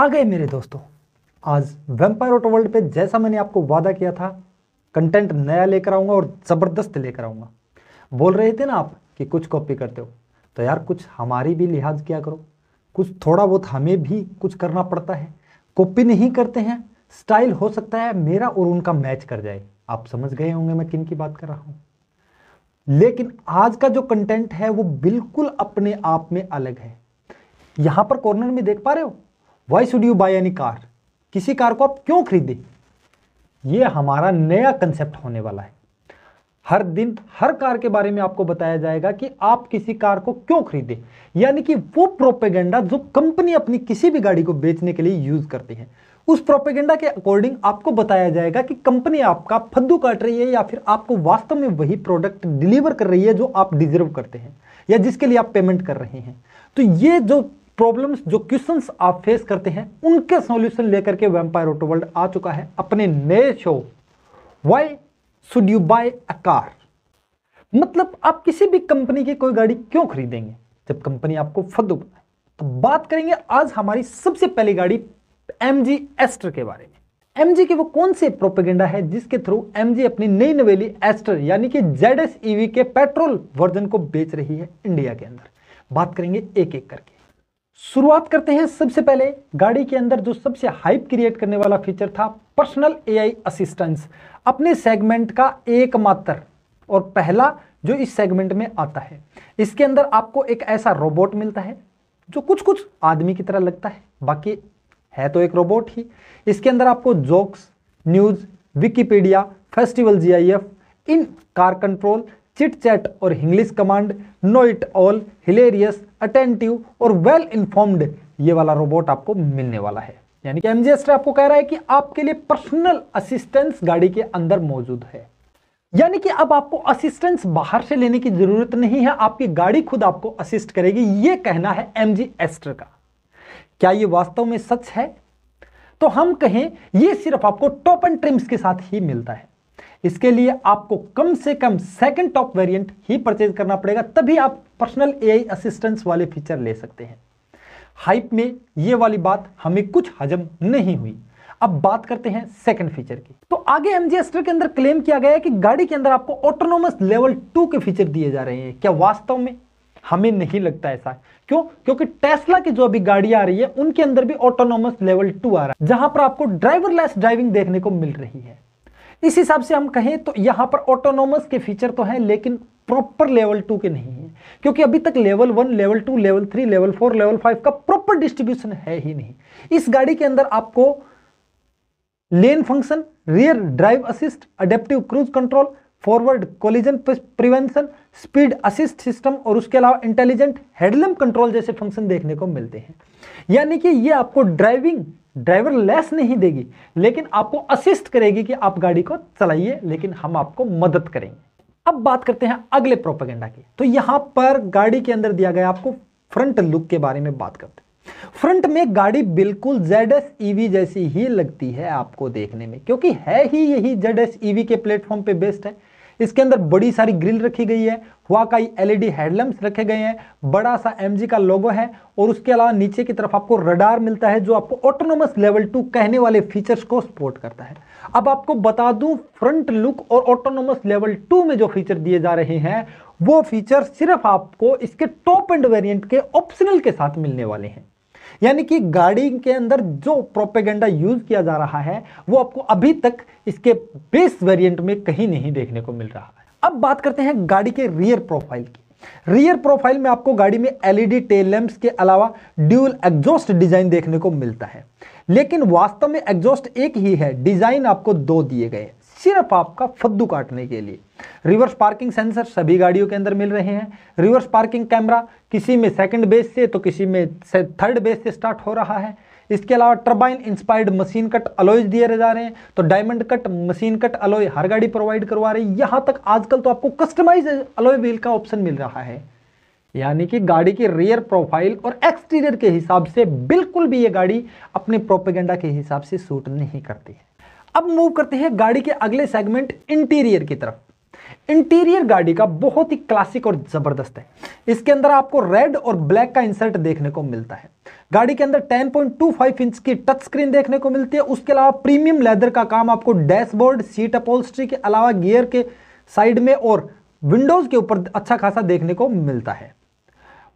आ गए मेरे दोस्तों आज वेम्पायर ऑटो वर्ल्ड पे जैसा मैंने आपको वादा किया था कंटेंट नया लेकर आऊंगा और ज़बरदस्त लेकर आऊंगा बोल रहे थे ना आप कि कुछ कॉपी करते हो तो यार कुछ हमारी भी लिहाज किया करो कुछ थोड़ा बहुत हमें भी कुछ करना पड़ता है कॉपी नहीं करते हैं स्टाइल हो सकता है मेरा और उनका मैच कर जाए आप समझ गए होंगे मैं किन की बात कर रहा हूं लेकिन आज का जो कंटेंट है वो बिल्कुल अपने आप में अलग है यहां पर कॉर्नर में देख पा रहे हो why should you buy any car किसी कार को आप क्यों खरीदें ये हमारा नया कंसेप्ट होने वाला है हर दिन हर कार के बारे में आपको बताया जाएगा कि आप किसी कार को क्यों खरीदें यानी कि वो प्रोपेगेंडा जो कंपनी अपनी किसी भी गाड़ी को बेचने के लिए यूज करती है उस प्रोपेगेंडा के अकॉर्डिंग आपको बताया जाएगा कि कंपनी आपका फद्दू काट रही है या फिर आपको वास्तव में वही प्रोडक्ट डिलीवर कर रही है जो आप डिजर्व करते हैं या जिसके लिए आप पेमेंट कर रहे हैं तो ये जो प्रॉब्लम्स जो क्वेश्चंस आप फेस करते हैं उनके सॉल्यूशन लेकर के वेम्पायर ऑटो वर्ल्ड आ चुका है अपने नए show why should you buy a car मतलब आप किसी भी कंपनी की कोई गाड़ी क्यों खरीदेंगे जब कंपनी आपको फद्दू बनाए तो बात करेंगे आज हमारी सबसे पहली गाड़ी एम जी एस्टर के बारे में एम जी के वो कौन से प्रोपेगेंडा है जिसके थ्रू एम जी अपनी नई नवेली एस्टर यानी कि जेड एस ईवी के पेट्रोल वर्जन को बेच रही है इंडिया के अंदर बात करेंगे एक एक करके शुरुआत करते हैं सबसे पहले गाड़ी के अंदर जो सबसे हाइप क्रिएट करने वाला फीचर था पर्सनल एआई असिस्टेंस अपने सेगमेंट का एकमात्र और पहला जो इस सेगमेंट में आता है इसके अंदर आपको एक ऐसा रोबोट मिलता है जो कुछ कुछ आदमी की तरह लगता है बाकी है तो एक रोबोट ही इसके अंदर आपको jokes news Wikipedia festival GIF in car control chit chat और English command know it all hilarious attentive और वेल इन्फॉर्म्ड ये वाला रोबोट आपको मिलने वाला है यानी कि एमजीएस आपको कह रहा है कि आपके लिए पर्सनल असिस्टेंस गाड़ी के अंदर मौजूद है यानी कि अब आपको असिस्टेंस बाहर से लेने की जरूरत नहीं है आपकी गाड़ी खुद आपको असिस्ट करेगी ये कहना है एम जी एस्टर का क्या ये वास्तव में सच है तो हम कहें ये सिर्फ आपको टॉप एंड ट्रिम्स के साथ ही मिलता है इसके लिए आपको कम से कम सेकंड टॉप वेरिएंट ही परचेज करना पड़ेगा तभी आप पर्सनल एआई असिस्टेंस वाले फीचर ले सकते हैं हाइप में ये वाली बात हमें कुछ हजम नहीं हुई अब बात करते हैं सेकंड फीचर की तो आगे एम के अंदर क्लेम किया गया है कि गाड़ी के अंदर आपको ऑटोनोमस लेवल टू के फीचर दिए जा रहे हैं क्या वास्तव में हमें नहीं लगता ऐसा क्यों क्योंकि टेस्ला की जो अभी गाड़ी आ रही है उनके अंदर भी ऑटोनोमस लेवल टू आ रहा है जहां पर आपको ड्राइवरलेस ड्राइविंग देखने को मिल रही है इस हिसाब से हम कहें तो यहां पर ऑटोनोमस के फीचर तो हैं लेकिन प्रॉपर लेवल टू के नहीं है क्योंकि अभी तक level one level two level three level four level five का प्रॉपर डिस्ट्रीब्यूशन है ही नहीं इस गाड़ी के अंदर आपको lane function rear drive assist adaptive cruise control forward collision prevention speed assist system और उसके अलावा इंटेलिजेंट हेडलम कंट्रोल जैसे फंक्शन देखने को मिलते हैं यानी कि ये आपको ड्राइविंग ड्राइवर लेस नहीं देगी लेकिन आपको असिस्ट करेगी कि आप गाड़ी को चलाइए लेकिन हम आपको मदद करेंगे अब बात करते हैं अगले प्रोपेगेंडा की तो यहां पर गाड़ी के अंदर दिया गया आपको फ्रंट लुक के बारे में बात करते फ्रंट में गाड़ी बिल्कुल जेड एस ईवी जैसी ही लगती है आपको देखने में क्योंकि है ही यही जेड एस ईवी के प्लेटफॉर्म पे बेस्ड है इसके अंदर बड़ी सारी ग्रिल रखी गई है वाकाई एलईडी हेडलैम्प्स रखे गए हैं बड़ा सा एमजी का लोगो है और उसके अलावा नीचे की तरफ आपको रडार मिलता है जो आपको ऑटोनोमस लेवल टू कहने वाले फीचर्स को सपोर्ट करता है अब आपको बता दूं फ्रंट लुक और ऑटोनोमस लेवल टू में जो फीचर दिए जा रहे हैं वो फीचर सिर्फ आपको इसके टॉप एंड वेरियंट के ऑप्शनल के साथ मिलने वाले हैं यानी कि गाड़ी के अंदर जो प्रोपेगेंडा यूज किया जा रहा है वो आपको अभी तक इसके बेस वेरिएंट में कहीं नहीं देखने को मिल रहा है अब बात करते हैं गाड़ी के रियर प्रोफाइल की रियर प्रोफाइल में आपको गाड़ी में एलईडी टेल लैंप्स के अलावा ड्यूल एग्जॉस्ट डिजाइन देखने को मिलता है लेकिन वास्तव में एग्जॉस्ट एक ही है डिजाइन आपको दो दिए गए सिर्फ आपका फद्दू काटने के लिए रिवर्स पार्किंग सेंसर सभी गाड़ियों के अंदर मिल रहे हैं रिवर्स पार्किंग कैमरा किसी में सेकंड बेस से तो किसी में थर्ड बेस से स्टार्ट हो रहा है इसके अलावा turbine inspired machine cut alloys दिए जा रहे हैं तो diamond cut machine cut alloy हर गाड़ी प्रोवाइड करवा रही है यहां तक आजकल तो आपको कस्टमाइज अलोय व्हील का ऑप्शन मिल रहा है यानी कि गाड़ी की रेयर प्रोफाइल और एक्सटीरियर के हिसाब से बिल्कुल भी ये गाड़ी अपने प्रोपेगेंडा के हिसाब से सूट नहीं करती अब मूव करते हैं गाड़ी के अगले सेगमेंट इंटीरियर की तरफ इंटीरियर गाड़ी का बहुत ही क्लासिक और ज़बरदस्त है इसके अंदर आपको रेड और ब्लैक का इंसर्ट देखने को मिलता है गाड़ी के अंदर 10.25 इंच की टच स्क्रीन देखने को मिलती है उसके अलावा प्रीमियम लेदर का काम आपको डैशबोर्ड सीट अपोलस्ट्री के अलावा गियर के साइड में और विंडोज़ के ऊपर अच्छा खासा देखने को मिलता है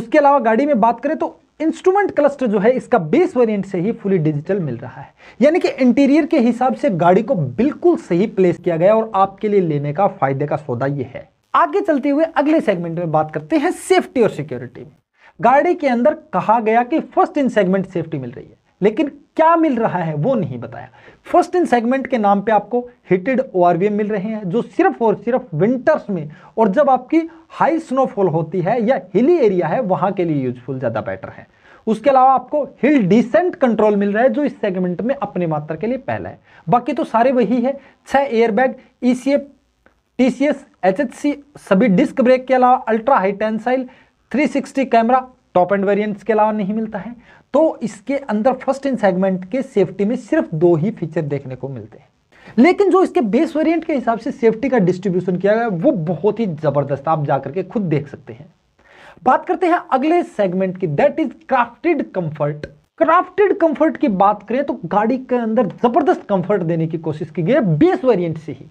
उसके अलावा गाड़ी में बात करें तो इंस्ट्रूमेंट क्लस्टर जो है इसका बेस वेरिएंट से ही फुली डिजिटल मिल रहा है यानी कि इंटीरियर के हिसाब से गाड़ी को बिल्कुल सही प्लेस किया गया और आपके लिए लेने का फायदे का सौदा यह है आगे चलते हुए अगले सेगमेंट में बात करते हैं सेफ्टी और सिक्योरिटी गाड़ी के अंदर कहा गया कि फर्स्ट इन सेगमेंट सेफ्टी मिल रही है लेकिन क्या मिल रहा है वो नहीं बताया फर्स्ट इन सेगमेंट के नाम पे आपको हिटेड ओ मिल रहे हैं जो सिर्फ और सिर्फ विंटर्स में और जब आपकी हाई स्नोफॉल होती है या हिली एरिया है वहां के लिए यूजफुल ज़्यादा बेटर है उसके अलावा आपको हिल डिसेंट कंट्रोल मिल रहा है जो इस सेगमेंट में अपने मात्रा के लिए पहला है बाकी तो सारे वही है छह एयरबैग ईसी टीसीएस एच सभी डिस्क ब्रेक के अलावा ultra high tensile 360 camera top end variants के अलावा नहीं मिलता है तो इसके अंदर फर्स्ट इन सेगमेंट के सेफ्टी में सिर्फ दो ही फीचर देखने को मिलते हैं लेकिन जो इसके बेस वेरिएंट के हिसाब से सेफ्टी का डिस्ट्रीब्यूशन किया गया वो बहुत ही जबरदस्त आप जाकर के खुद देख सकते हैं बात करते हैं अगले सेगमेंट की that is crafted comfort crafted comfort की बात करें तो गाड़ी के अंदर जबरदस्त कंफर्ट देने की कोशिश की गई है बेस वेरिएंट से ही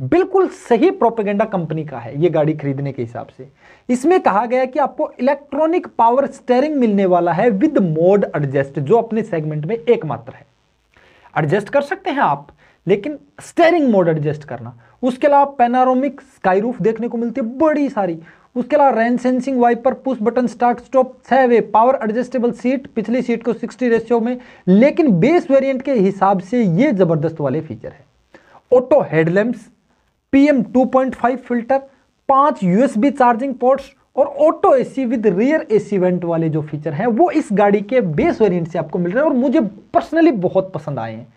बिल्कुल सही प्रोपेगेंडा कंपनी का है ये गाड़ी खरीदने के हिसाब से इसमें कहा गया कि आपको इलेक्ट्रॉनिक पावर स्टेयरिंग मिलने वाला है विद मोड एडजस्ट जो अपने सेगमेंट में एकमात्र है एडजस्ट कर सकते हैं आप लेकिन स्टेयरिंग मोड एडजस्ट करना उसके अलावा पेनारोमिक स्काई रूफ देखने को मिलती है बड़ी सारी उसके अलावा rain sensing wiper push button start stop छह वे पावर एडजस्टेबल सीट पिछली सीट को 60 रेशियो में लेकिन बेस वेरिएंट के हिसाब से ये ज़बरदस्त वाले फीचर है ऑटो हेडलैम्प्स पीएम 2.5 फिल्टर पांच यूएसबी चार्जिंग पोर्ट्स और auto AC with rear AC vent वाले जो फीचर हैं वो इस गाड़ी के बेस वेरिएंट से आपको मिल रहे हैं और मुझे पर्सनली बहुत पसंद आए हैं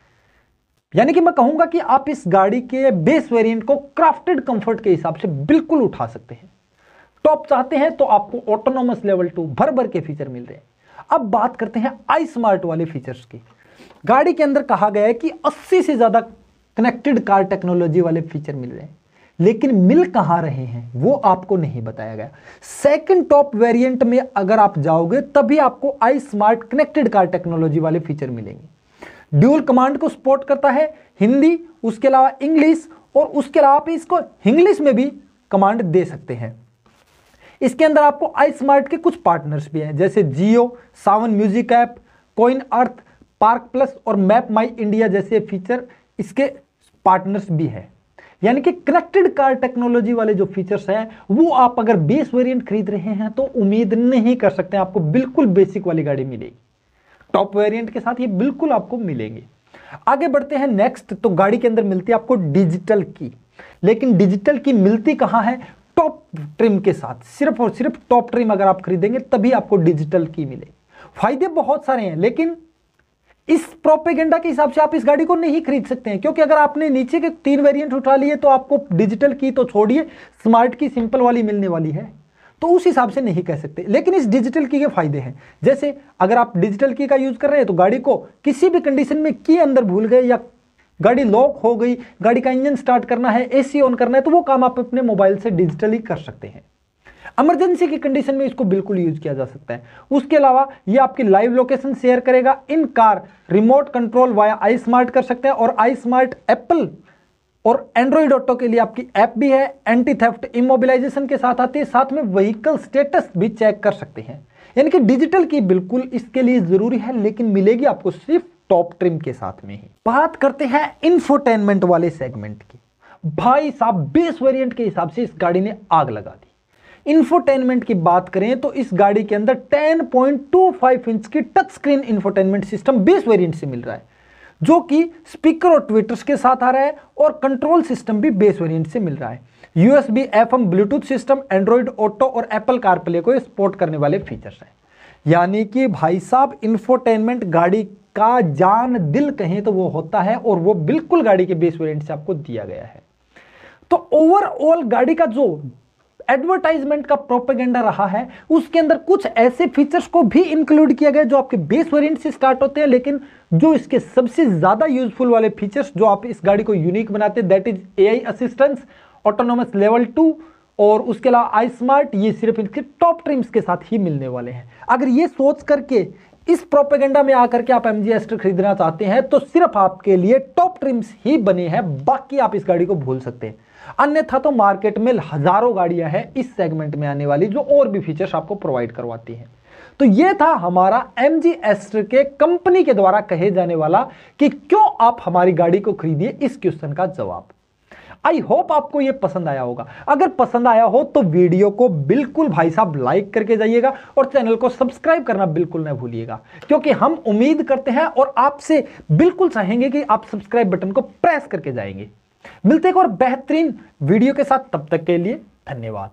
यानी कि मैं कहूंगा कि आप इस गाड़ी के बेस वेरिएंट को क्राफ्टेड कंफर्ट के हिसाब से बिल्कुल उठा सकते हैं टॉप चाहते हैं तो आपको ऑटोनोमस लेवल टू भर भर के फीचर मिल रहे हैं अब बात करते हैं आई स्मार्ट वाले फीचर्स की गाड़ी के अंदर कहा गया है कि 80 से ज़्यादा कनेक्टेड कार टेक्नोलॉजी वाले फीचर मिल रहे हैं लेकिन मिल कहां रहे हैं वो आपको नहीं बताया गया सेकंड टॉप वेरिएंट में अगर आप जाओगे तभी आपको I smart connected car technology वाले फीचर मिलेंगे ड्यूल कमांड को सपोर्ट करता है हिंदी उसके अलावा इंग्लिश और उसके अलावा आप इसको इंग्लिश में भी कमांड दे सकते हैं इसके अंदर आपको आई स्मार्ट के कुछ पार्टनर्स भी हैं जैसे जियो सावन म्यूजिक ऐप कोइन अर्थ पार्क प्लस और मैप माई इंडिया जैसे फीचर इसके पार्टनर्स भी है यानी कि कनेक्टेड कार टेक्नोलॉजी वाले जो फीचर्स हैं वो आप अगर बेस वेरिएंट खरीद रहे हैं तो उम्मीद नहीं कर सकते आपको बिल्कुल बेसिक वाली गाड़ी मिलेगी टॉप वेरिएंट के साथ ये बिल्कुल आपको मिलेंगे आगे बढ़ते हैं नेक्स्ट तो गाड़ी के अंदर मिलती है आपको डिजिटल की लेकिन डिजिटल की मिलती कहां है टॉप ट्रिम के साथ सिर्फ और सिर्फ टॉप ट्रिम अगर आप खरीदेंगे तभी आपको डिजिटल की मिलेगी फायदे बहुत सारे हैं लेकिन इस प्रोपेगेंडा के हिसाब से आप इस गाड़ी को नहीं खरीद सकते हैं क्योंकि अगर आपने नीचे के तीन वेरिएंट उठा लिए तो आपको डिजिटल की तो छोड़िए स्मार्ट की सिंपल वाली मिलने वाली है तो उस हिसाब से नहीं कह सकते लेकिन इस डिजिटल की के फायदे हैं जैसे अगर आप डिजिटल की का यूज़ कर रहे हैं तो गाड़ी को किसी भी कंडीशन में की अंदर भूल गए या गाड़ी लॉक हो गई गाड़ी का इंजन स्टार्ट करना है एसी ऑन करना है तो वो काम आप अपने मोबाइल से डिजिटली कर सकते हैं एमरजेंसी की कंडीशन में इसको बिल्कुल यूज किया जा सकता है उसके अलावा ये आपकी लाइव लोकेशन शेयर करेगा in car remote control via I smart कर सकते हैं और आई स्मार्ट एप्पल और एंड्रॉइड ऑटो के लिए आपकी ऐप भी है एंटी थेफ्ट इमोबिलाइजेशन के साथ आती है साथ में व्हीकल स्टेटस भी चेक कर सकते हैं यानी कि डिजिटल की बिल्कुल इसके लिए ज़रूरी है लेकिन मिलेगी आपको सिर्फ टॉप ट्रिम के साथ में ही बात करते हैं इन्फोटेनमेंट वाले सेगमेंट की भाई साहब बेस वेरिएंट के हिसाब से इस गाड़ी ने आग लगा दी इंफोटेनमेंट की बात करें तो इस गाड़ी के अंदर 10.25 इंच की touch screen infotainment system base variant से मिल रहा है जो कि स्पीकर और ट्विटर्स के साथ आ रहा है और कंट्रोल सिस्टम भी बेस वेरिएंट से मिल रहा है USB FM Bluetooth system Android Auto और एप्पल कारप्ले को सपोर्ट करने वाले फीचर्स हैं यानी कि भाई साहब इंफोटेनमेंट गाड़ी का जान दिल कहें तो वो होता है और वो बिल्कुल गाड़ी के बेस वेरिएंट से आपको दिया गया है तो ओवरऑल गाड़ी का जो एडवर्टाइजमेंट का प्रोपेगेंडा रहा है उसके अंदर कुछ ऐसे फीचर्स को भी इंक्लूड किया गया जो आपके बेस वेरिएंट से स्टार्ट होते हैं लेकिन जो इसके सबसे ज़्यादा यूजफुल वाले फीचर्स जो आप इस गाड़ी को यूनिक बनाते हैं that is a assistance autonomous level two और उसके अलावा आई स्मार्ट ये सिर्फ इनके टॉप ट्रिम्स के साथ ही मिलने वाले हैं अगर ये सोच करके इस प्रोपेगेंडा में आकर के आप एम जी खरीदना चाहते हैं तो सिर्फ आपके लिए टॉप ट्रिम्स ही बने हैं बाकी आप इस गाड़ी को भूल सकते हैं अन्यथा तो मार्केट में हजारों गाड़ियां हैं इस सेगमेंट में आने वाली जो और भी फीचर्स आपको प्रोवाइड करवाती हैं तो ये था हमारा एम जी एस्टर के कंपनी के द्वारा कहे जाने वाला कि क्यों आप हमारी गाड़ी को खरीदिए इस क्वेश्चन का जवाब आई होप आपको ये पसंद आया होगा अगर पसंद आया हो तो वीडियो को बिल्कुल भाई साहब लाइक करके जाइएगा और चैनल को सब्सक्राइब करना बिल्कुल ना भूलिएगा क्योंकि हम उम्मीद करते हैं और आपसे बिल्कुल चाहेंगे कि आप सब्सक्राइब बटन को प्रेस करके जाएंगे मिलते एक और बेहतरीन वीडियो के साथ तब तक के लिए धन्यवाद